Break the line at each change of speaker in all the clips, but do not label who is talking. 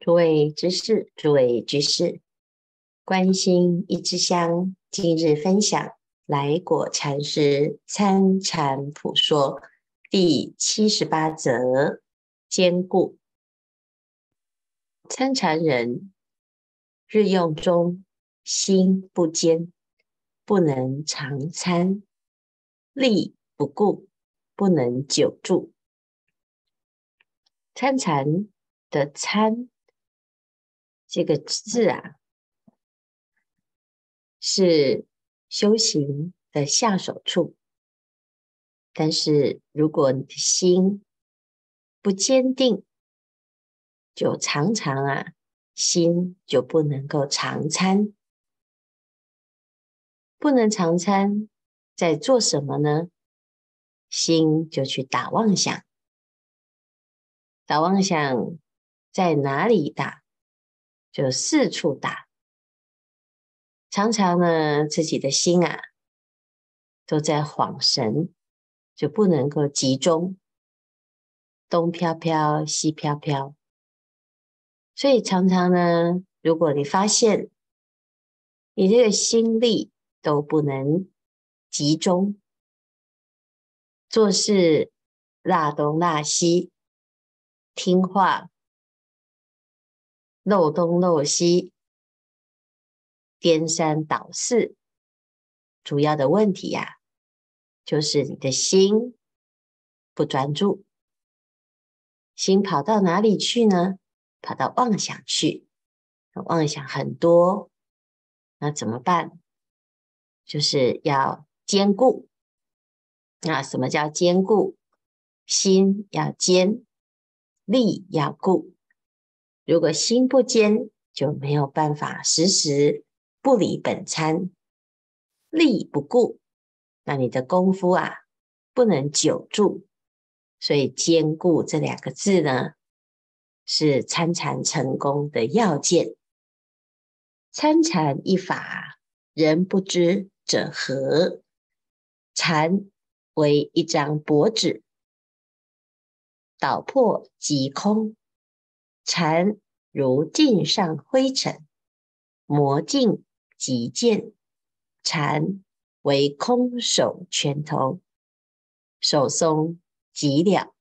诸位知事，诸位居士，关心一支香，今日分享来果禅师《参禅普说》第七十八则：坚固。参禅人日用中心不坚，不能常参；力不固，不能久住。参禅的参。这个字啊，是修行的下手处。但是如果你的心不坚定，就常常啊，心就不能够常参。不能常参，在做什么呢？心就去打妄想，打妄想在哪里打？就四处打，常常呢，自己的心啊都在晃神，就不能够集中，东飘飘西飘飘。所以常常呢，如果你发现你这个心力都不能集中，做事拉东拉西，听话。漏东漏西，颠三倒四，主要的问题呀，就是你的心不专注，心跑到哪里去呢？跑到妄想去，妄想很多，那怎么办？就是要兼固。那什么叫兼固？心要坚，力要固。如果心不坚，就没有办法时时不理本参，力不顾，那你的功夫啊不能久住。所以坚固”这两个字呢，是参禅成功的要件。参禅一法，人不知者何？禅为一张薄纸，捣破即空。禅如镜上灰尘，磨镜即见；禅为空手拳头，手松即了；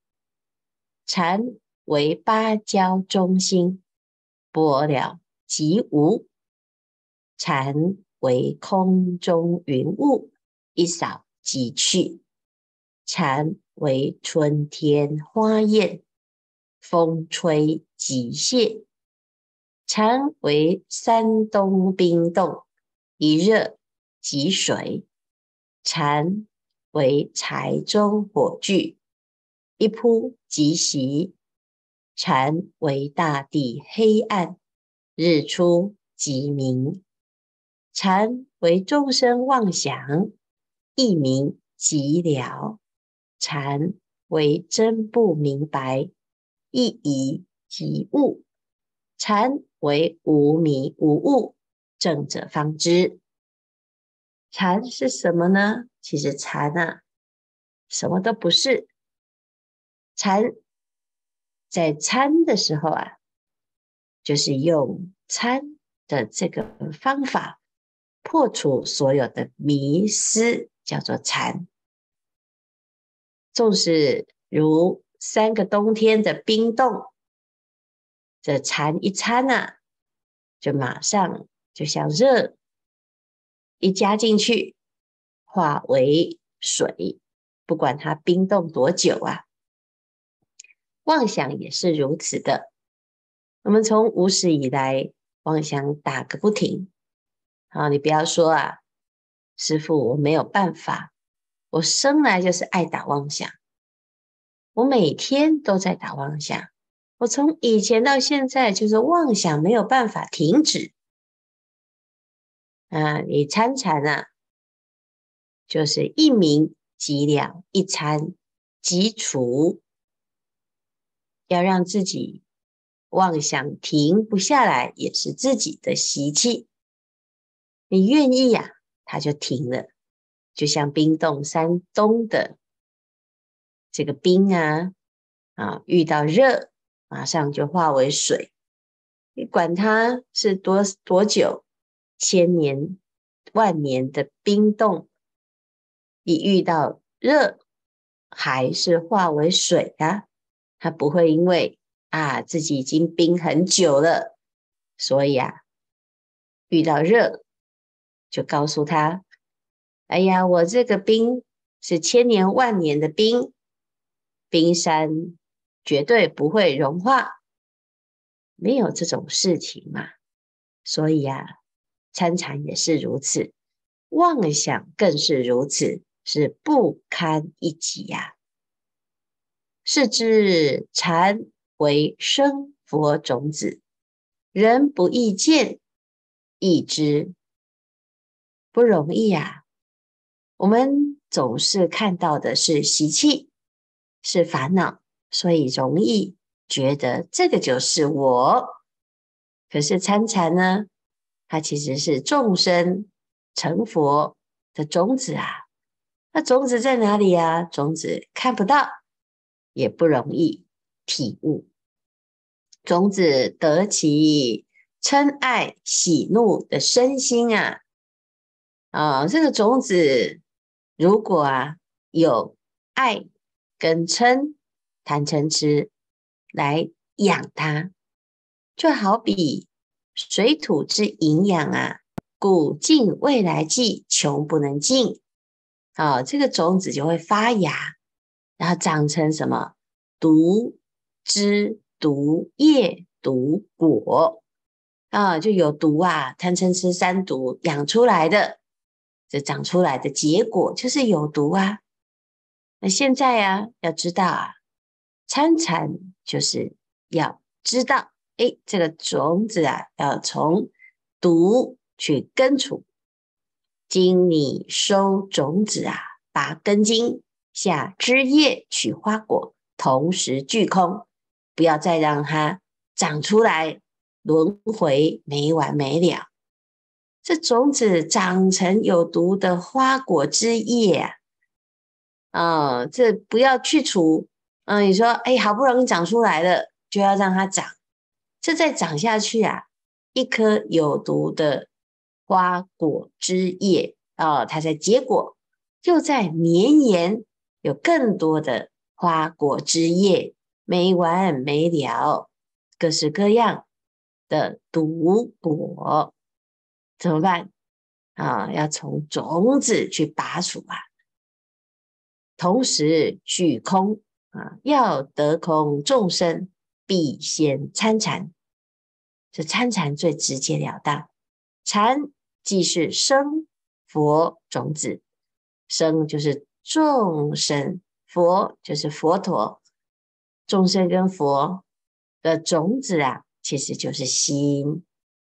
禅为芭蕉中心，剥了即无；禅为空中云雾，一扫即去；禅为春天花艳。风吹即泄，禅为山东冰冻；一热即水，蝉为柴中火炬；一扑即熄；蝉为大地黑暗；日出即明，蝉为众生妄想；一鸣即了，蝉为真不明白。一以即物，禅为无迷无悟，正者方知禅是什么呢？其实禅啊，什么都不是。禅在参的时候啊，就是用参的这个方法破除所有的迷失，叫做禅。纵使如三个冬天的冰冻，这掺一掺啊，就马上就像热，一加进去化为水。不管它冰冻多久啊，妄想也是如此的。我们从无始以来，妄想打个不停。好，你不要说啊，师傅，我没有办法，我生来就是爱打妄想。我每天都在打妄想，我从以前到现在就是妄想没有办法停止。啊，你参禅啊，就是一鸣即了，一餐即除，要让自己妄想停不下来，也是自己的习气。你愿意呀，它就停了，就像冰冻山东的。这个冰啊啊，遇到热马上就化为水。你管它是多多久，千年万年的冰冻，一遇到热还是化为水啊？它不会因为啊自己已经冰很久了，所以啊遇到热就告诉他：“哎呀，我这个冰是千年万年的冰。”冰山绝对不会融化，没有这种事情嘛。所以啊，参禅也是如此，妄想更是如此，是不堪一击呀。是知禅为生佛种子，人不易见，易知不容易呀。我们总是看到的是习气。是烦恼，所以容易觉得这个就是我。可是参禅呢，它其实是众生成佛的种子啊。那种子在哪里啊？种子看不到，也不容易体悟。种子得其嗔爱喜怒的身心啊啊，这个种子如果啊有爱。根称贪嗔痴来养它，就好比水土之营养啊，古尽未来际穷不能尽，啊，这个种子就会发芽，然后长成什么毒枝、毒叶、毒果啊，就有毒啊！贪嗔痴三毒养出来的，这长出来的结果就是有毒啊。那现在呀，要知道啊，参禅就是要知道，哎，这个种子啊，要从毒去根除。经你收种子啊，拔根茎，下枝叶，取花果，同时具空，不要再让它长出来，轮回没完没了。这种子长成有毒的花果枝叶。嗯，这不要去除。嗯，你说，哎，好不容易长出来了，就要让它长。这再长下去啊，一颗有毒的花果枝叶啊，它在结果，又在绵延，有更多的花果枝叶，没完没了，各式各样的毒果，怎么办？啊，要从种子去拔除啊。同时，取空啊，要得空，众生必先参禅。这参禅最直接了当。禅既是生佛种子，生就是众生，佛就是佛陀。众生跟佛的种子啊，其实就是心。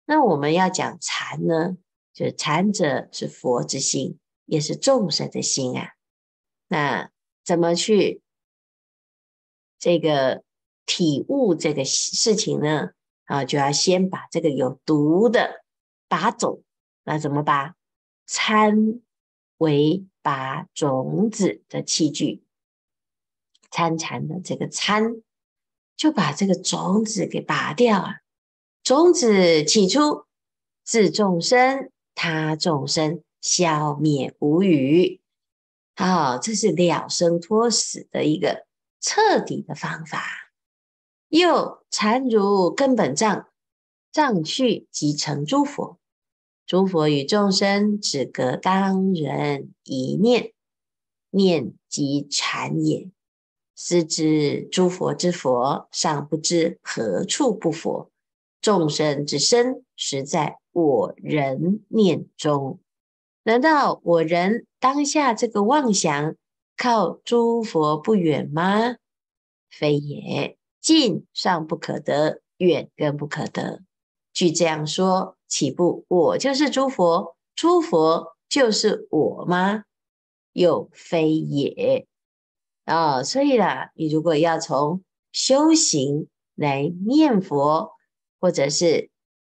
那我们要讲禅呢，就是禅者是佛之心，也是众生的心啊。那怎么去这个体悟这个事情呢？啊，就要先把这个有毒的拔走。那怎么拔？参为拔种子的器具，参禅的这个参，就把这个种子给拔掉啊。种子起初自众生、他众生消灭无余。好，这是了生脱死的一个彻底的方法。又禅如根本障，障去即成诸佛。诸佛与众生只隔当人一念，念即禅也。是知诸佛之佛，尚不知何处不佛；众生之身，实在我人念中。难道我人？当下这个妄想，靠诸佛不远吗？非也，近尚不可得，远更不可得。据这样说，岂不我就是诸佛，诸佛就是我吗？又非也。啊，所以啦，你如果要从修行来念佛，或者是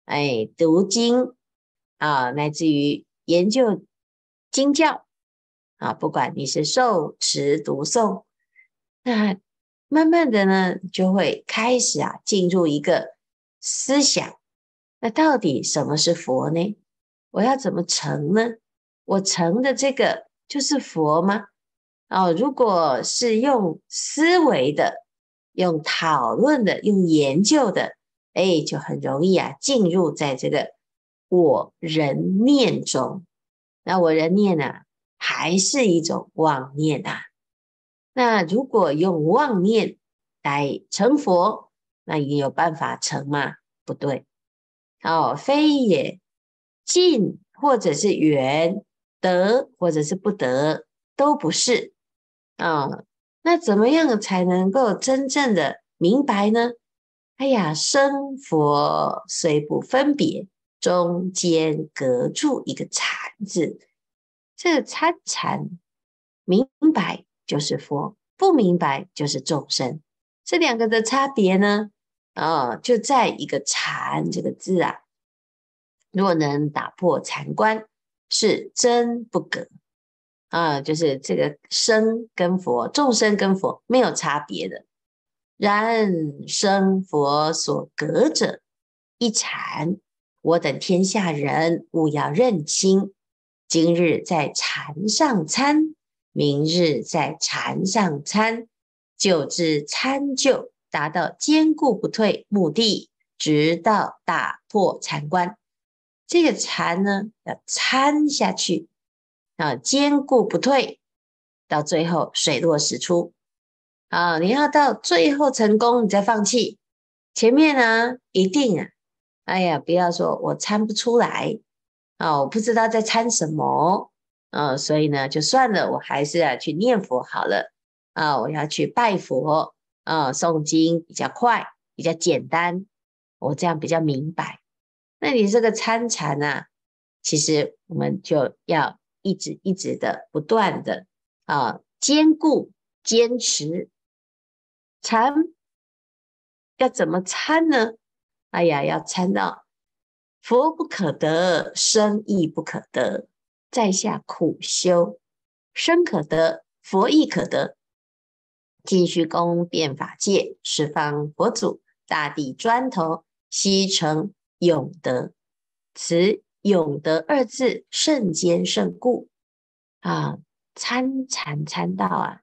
哎读经啊，来自于研究经教。啊，不管你是受持读诵，那慢慢的呢，就会开始啊，进入一个思想。那到底什么是佛呢？我要怎么成呢？我成的这个就是佛吗？哦，如果是用思维的、用讨论的、用研究的，哎，就很容易啊，进入在这个我人念中。那我人念呢？还是一种妄念啊？那如果用妄念来成佛，那也有办法成吗？不对，哦，非也，尽或者是缘得，或者是不得，都不是。哦。那怎么样才能够真正的明白呢？哎呀，生佛虽不分别，中间隔住一个“禅”字。这参禅，明白就是佛，不明白就是众生。这两个的差别呢，呃，就在一个“禅”这个字啊。若能打破禅关，是真不隔啊，就是这个生跟佛、众生跟佛没有差别的。然生佛所隔者一禅，我等天下人务要认清。今日在禅上参，明日在禅上参，救至参就，达到坚固不退目的，直到打破禅关。这个禅呢，要参下去，啊，坚固不退，到最后水落石出。啊，你要到最后成功，你再放弃。前面呢，一定啊，哎呀，不要说我参不出来。啊，我不知道在参什么，啊，所以呢，就算了，我还是要去念佛好了。啊，我要去拜佛，啊，诵经比较快，比较简单，我这样比较明白。那你这个参禅呢，其实我们就要一直一直的不断的啊，坚固坚持禅，要怎么参呢？哎呀，要参到。佛不可得，生亦不可得，在下苦修，生可得，佛亦可得。晋虚公变法界，十方佛祖，大地砖头，西城永德，此永德二字甚坚甚固啊！参禅参道啊，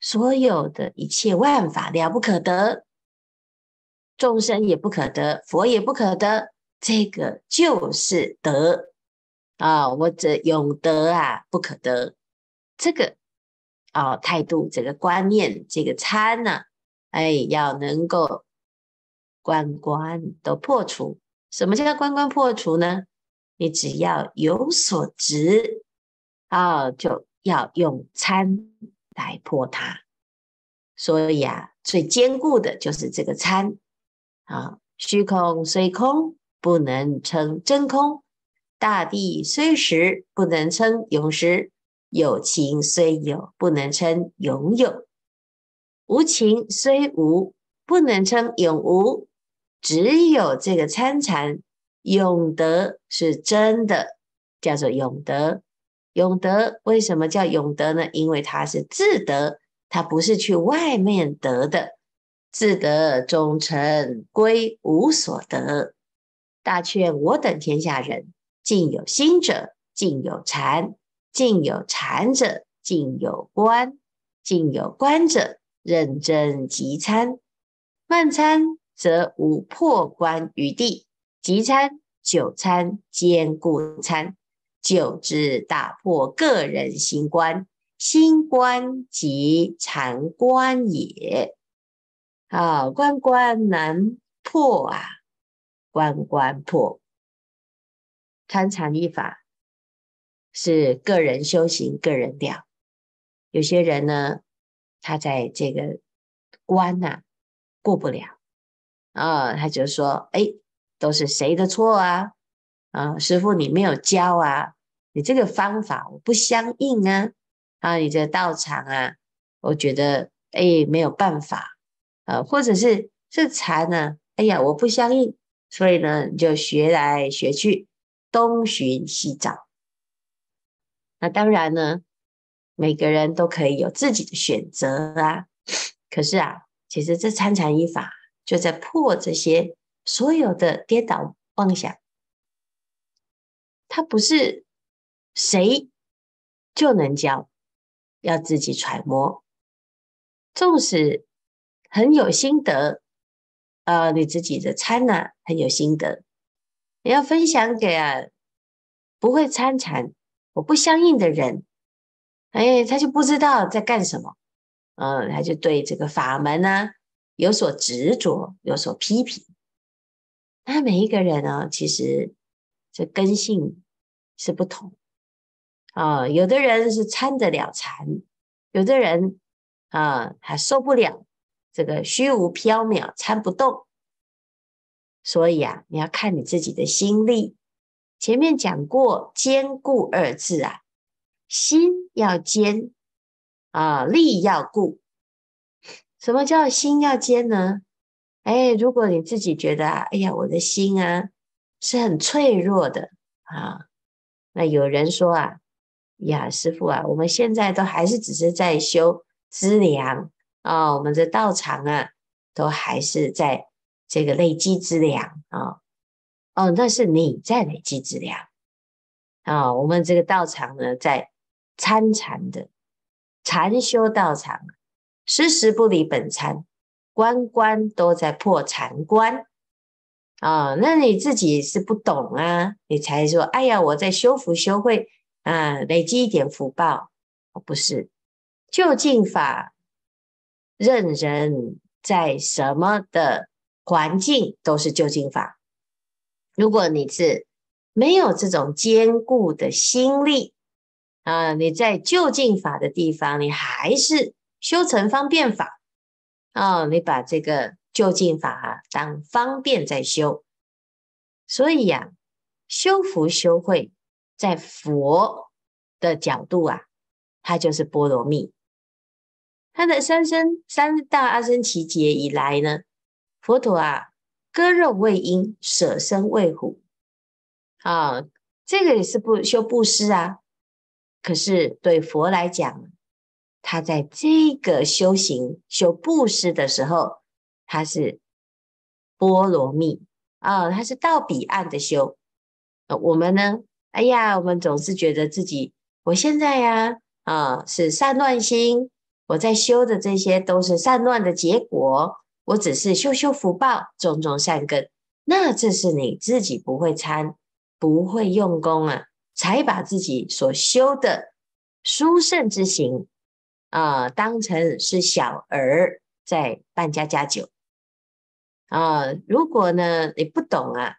所有的一切万法了不可得，众生也不可得，佛也不可得。这个就是德啊，我这永德啊，不可得。这个啊，态度、这个观念、这个参呢，哎，要能够关关都破除。什么叫关关破除呢？你只要有所执啊，就要用参来破它。所以啊，最坚固的就是这个参啊，虚空虽空。不能称真空，大地虽实不能称永实；有情虽有不能称永有，无情虽无不能称永无。只有这个参禅永德是真的，叫做永德。永德为什么叫永德呢？因为它是自得，它不是去外面得的。自得终成归无所得。大劝我等天下人，尽有心者，尽有禅；尽有禅者，尽有观；尽有观者，认真即参。慢参则无破关余地，急参久参兼固参，久之打破个人心关，心关即禅关也。啊，关关难破啊！关关破，参禅一法是个人修行，个人了。有些人呢，他在这个关呐过不了，啊，他就说，哎，都是谁的错啊？啊，师傅你没有教啊，你这个方法我不相应啊，啊，你这道场啊，我觉得哎没有办法，呃，或者是这禅呢，哎呀，我不相应。所以呢，你就学来学去，东寻西找。那当然呢，每个人都可以有自己的选择啊。可是啊，其实这参禅一法就在破这些所有的跌倒妄想。它不是谁就能教，要自己揣摩。纵使很有心得。呃，你自己的参呐很有心得，你要分享给啊不会参禅、我不相应的人，哎，他就不知道在干什么，嗯，他就对这个法门呢有所执着，有所批评。那每一个人呢，其实这根性是不同啊，有的人是参得了禅，有的人啊他受不了。这个虚无缥缈，参不动，所以啊，你要看你自己的心力。前面讲过“坚固”二字啊，心要坚啊，力要固。什么叫心要坚呢？哎，如果你自己觉得啊，哎呀，我的心啊是很脆弱的啊，那有人说啊，呀，师傅啊，我们现在都还是只是在修知量。啊，我们的道场啊，都还是在这个累积资粮啊，哦，那是你在累积资粮啊，我们这个道场呢，在参禅的禅修道场，时时不离本参，关关都在破禅关啊，那你自己是不懂啊，你才说，哎呀，我在修福修慧，啊，累积一点福报，不是，就近法。任人在什么的环境都是就近法。如果你是没有这种坚固的心力啊，你在就近法的地方，你还是修成方便法。哦，你把这个就近法啊当方便在修。所以呀，修福修慧，在佛的角度啊，它就是波罗蜜。他的三生三大阿僧祇劫以来呢，佛陀啊，割肉喂鹰，舍身喂虎啊，这个也是布修布施啊。可是对佛来讲，他在这个修行修布施的时候，他是波罗蜜啊，他是到彼岸的修。我们呢，哎呀，我们总是觉得自己，我现在呀，啊，是散乱心。我在修的这些都是善乱的结果，我只是修修福报，种种善根。那这是你自己不会参，不会用功啊，才把自己所修的殊胜之行啊，当成是小儿在办家家酒啊。如果呢，你不懂啊，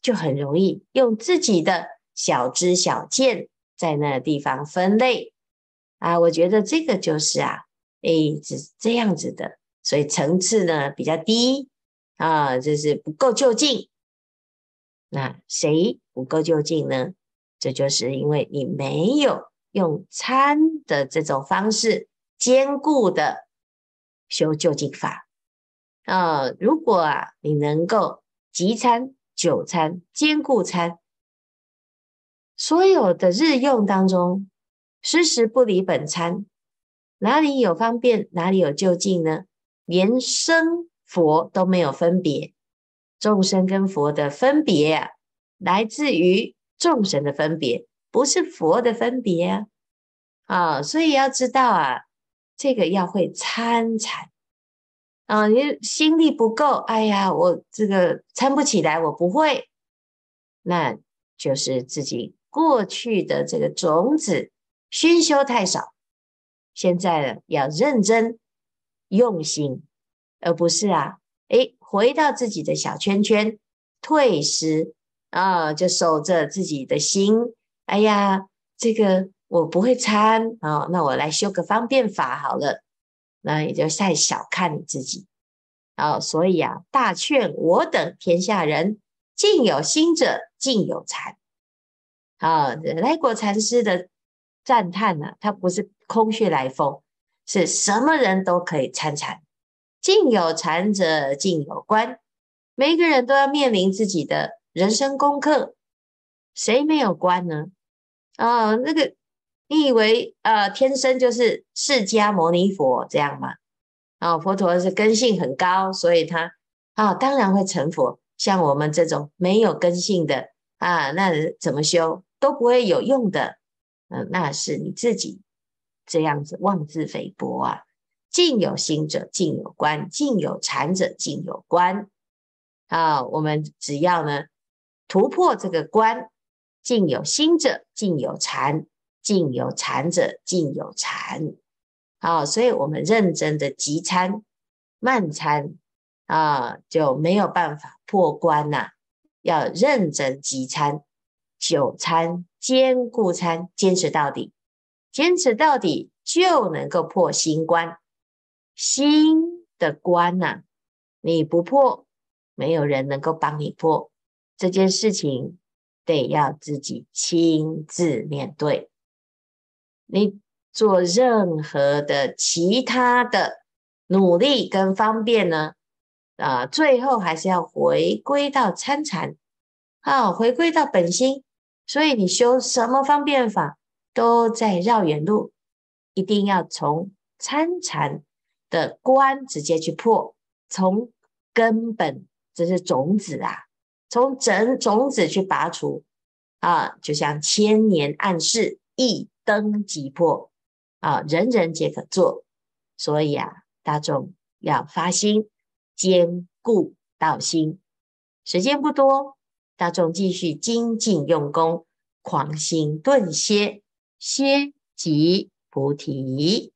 就很容易用自己的小知小见在那地方分类。啊，我觉得这个就是啊，哎，是这样子的，所以层次呢比较低啊，就是不够就近。那谁不够就近呢？这就是因为你没有用餐的这种方式，兼顾的修就近法。呃，如果啊，你能够集餐、酒餐、兼顾餐，所有的日用当中。时时不离本参，哪里有方便，哪里有就近呢？连生佛都没有分别，众生跟佛的分别，来自于众生的分别，不是佛的分别啊！所以要知道啊，这个要会参禅啊，你心力不够，哎呀，我这个参不起来，我不会，那就是自己过去的这个种子。熏修太少，现在呢要认真用心，而不是啊哎回到自己的小圈圈，退失啊就守着自己的心。哎呀，这个我不会参啊，那我来修个方便法好了，那也就太小看你自己啊。所以啊，大劝我等天下人，尽有心者尽有禅啊。来果禅师的。赞叹呢，它不是空穴来风，是什么人都可以参禅，静有禅者静有观，每一个人都要面临自己的人生功课，谁没有观呢？啊，那个你以为啊，天生就是释迦牟尼佛这样吗？哦，佛陀是根性很高，所以他啊，当然会成佛。像我们这种没有根性的啊，那怎么修都不会有用的。嗯，那是你自己这样子妄自菲薄啊！静有心者静有观，静有禅者静有观啊！我们只要呢突破这个关，静有心者静有禅，静有禅者静有禅啊！所以，我们认真的急餐慢餐啊，就没有办法破关呐！要认真急餐久餐。坚固参，坚持到底，坚持到底就能够破心关。心的关啊，你不破，没有人能够帮你破。这件事情得要自己亲自面对。你做任何的其他的努力跟方便呢，啊，最后还是要回归到参禅，好，回归到本心。所以你修什么方便法，都在绕远路，一定要从参禅的关直接去破，从根本这是种子啊，从整种子去拔除啊，就像千年暗示一灯即破啊，人人皆可做。所以啊，大众要发心，坚固道心，时间不多。大众继续精进用功，狂心顿歇，歇即菩提。